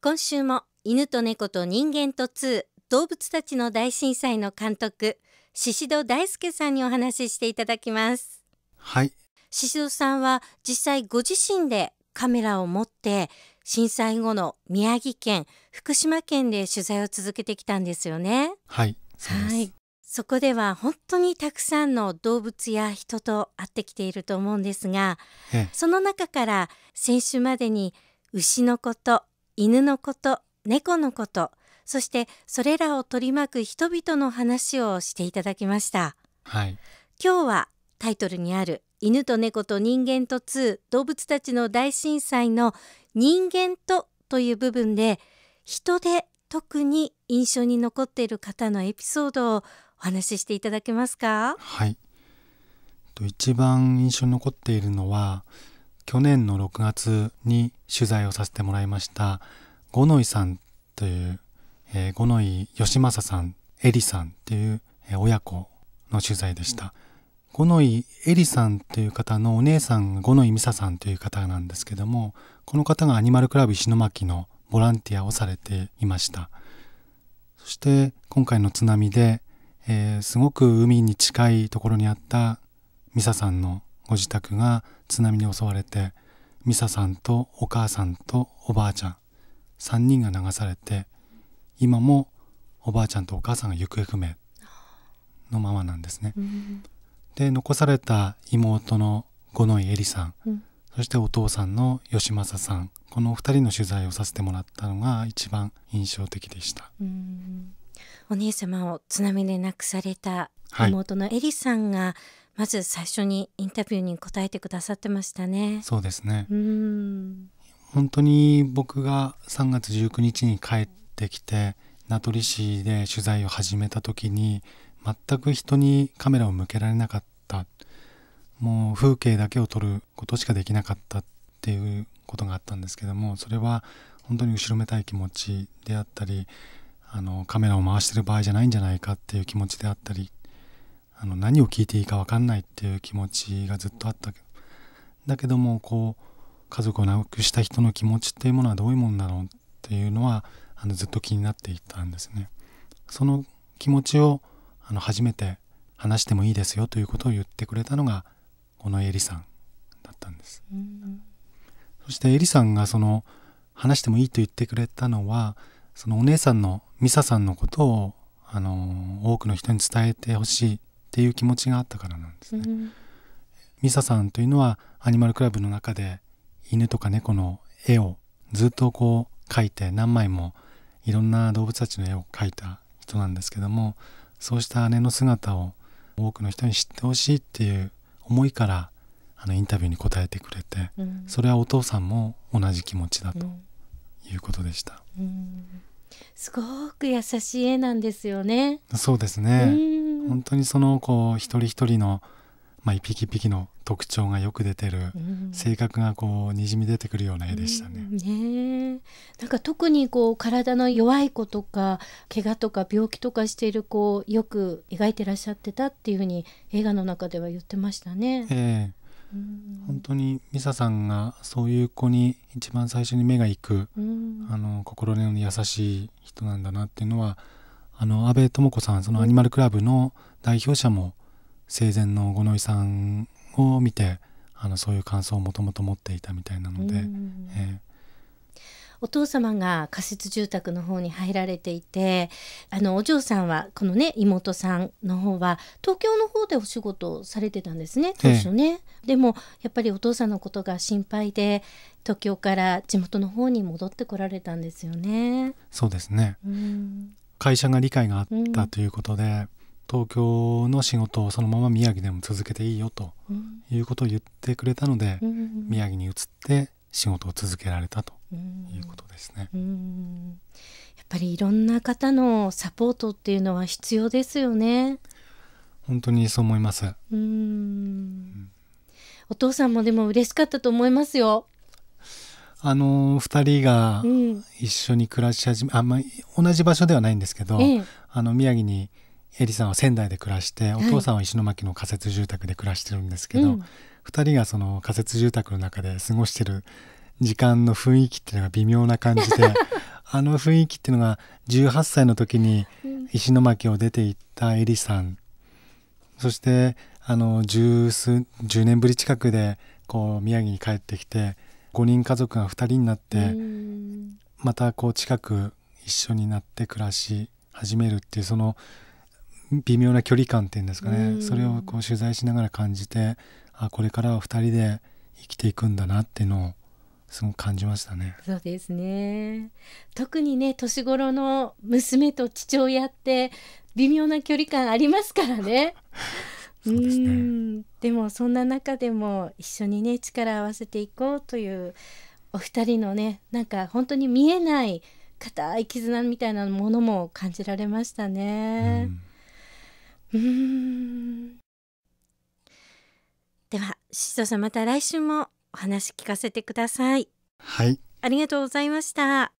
今週も犬と猫と人間と2動物たちの大震災の監督宍戸大輔さんにお話ししていただきますはい宍戸さんは実際ご自身でカメラを持って震災後の宮城県福島県で取材を続けてきたんですよねはいはいそこでは本当にたくさんの動物や人と会ってきていると思うんですが、ええ、その中から先週までに牛のこと犬のこと、猫のこと、そしてそれらを取り巻く人々の話をしていただきました。はい、今日はタイトルにある犬と猫と人間と2動物たちの大震災の人間とという部分で人で特に印象に残っている方のエピソードをお話ししていただけますかはい一番印象に残っているのは去年の6月に取材をさせてもらいました五ノ井さんという、え五ノ井義政さんエリさんっていう、え親子の取材でした、五ノ井エリさんという方のお姉さん五ノ井美沙さんという方なんですけどもこの方がアニマルクラブ石巻のボランティアをされていましたそして今回の津波で、えー、すごく海に近いところにあった美沙さんのご自宅が津波に襲われてミサさんとお母さんとおばあちゃん3人が流されて今もおばあちゃんとお母さんが行方不明のままなんですね。うん、で残された妹の五ノ井絵里さん、うん、そしてお父さんの吉政さんこのお二人の取材をさせてもらったのが一番印象的でした。うんお姉様を津波で亡くされた妹のエリさんがまず最初にインタビューに答えてくださってましたね。そうですねうん本当に僕が3月19日に帰ってきて名取市で取材を始めた時に全く人にカメラを向けられなかったもう風景だけを撮ることしかできなかったっていうことがあったんですけどもそれは本当に後ろめたい気持ちであったりあのカメラを回してる場合じゃないんじゃないかっていう気持ちであったりあの何を聞いていいか分かんないっていう気持ちがずっとあったけどだけどもこう家族を亡くした人の気持ちっていうものはどういうもんだろうっていうのはあのずっと気になっていたんですね。その気持ちをあの初めて話してもいいですよということを言ってくれたのがこのエリさんだったんです。うん、そしてエリさんがその話してもいいと言ってくれたのはそのお姉さんのミサさんのことをあの多くの人に伝えてほしいっていう気持ちがあったからなんですね。うん、ミサさんというのはアニマルクラブの中で犬とか猫の絵をずっとこう描いて何枚もいろんな動物たちの絵を描いた人なんですけどもそうした姉の姿を多くの人に知ってほしいっていう思いからあのインタビューに答えてくれて、うん、それはお父さんも同じ気持ちだということでした。うんすごく優しい絵なんですよね。そうですね。本当にそのこう一人一人のまあ一匹一匹の特徴がよく出てる、性格がこうにじみ出てくるような絵でしたね。ねなんか特にこう体の弱い子とか怪我とか病気とかしている子をよく描いてらっしゃってたっていうふうに映画の中では言ってましたね。ええ本当にミサさんがそういう子に一番最初に目が行く、あの心の優しい人なんだなっていうのはあの安倍智子さんそのアニマルクラブの代表者も生前の五ノ井さんを見てあのそういう感想をもともと持っていたみたいなので、うん、えお父様が仮設住宅の方に入られていてあのお嬢さんはこのね妹さんの方は東京の方でお仕事をされてたんですね当初ね、ええ、でもやっぱりお父さんのことが心配で東京から地元の方に戻ってこられたんですよねそうですね、うん、会社が理解があったということで、うん東京の仕事をそのまま宮城でも続けていいよということを言ってくれたので、うん、宮城に移って仕事を続けられたということですね。やっぱりいろんな方のサポートっていうのは必要ですよね。本当にそう思います。うんお父さんもでも嬉しかったと思いますよ。あの2人が一緒に暮らし始め、うん、あまあ、同じ場所ではないんですけど、ええ、あの宮城にエリさんは仙台で暮らして、はい、お父さんは石巻の仮設住宅で暮らしてるんですけど、うん、2人がその仮設住宅の中で過ごしてる時間の雰囲気っていうのが微妙な感じで あの雰囲気っていうのが18歳の時に石巻を出ていったエリさんそしてあの十数10年ぶり近くでこう宮城に帰ってきて5人家族が2人になってまたこう近く一緒になって暮らし始めるっていうその微妙な距離感っていうんですかねそれをこう取材しながら感じてあこれからは2人で生きていくんだなっていうのをすごく感じましたね。そうですね。特にね年頃の娘と父親って微妙な距離感ありますからね。そうですねでもそんな中でも一緒にね力を合わせていこうというお二人のねなんか本当に見えない固い絆みたいなものも感じられましたね。うんでは宍戸さんまた来週も話聞かせてくださいはいありがとうございました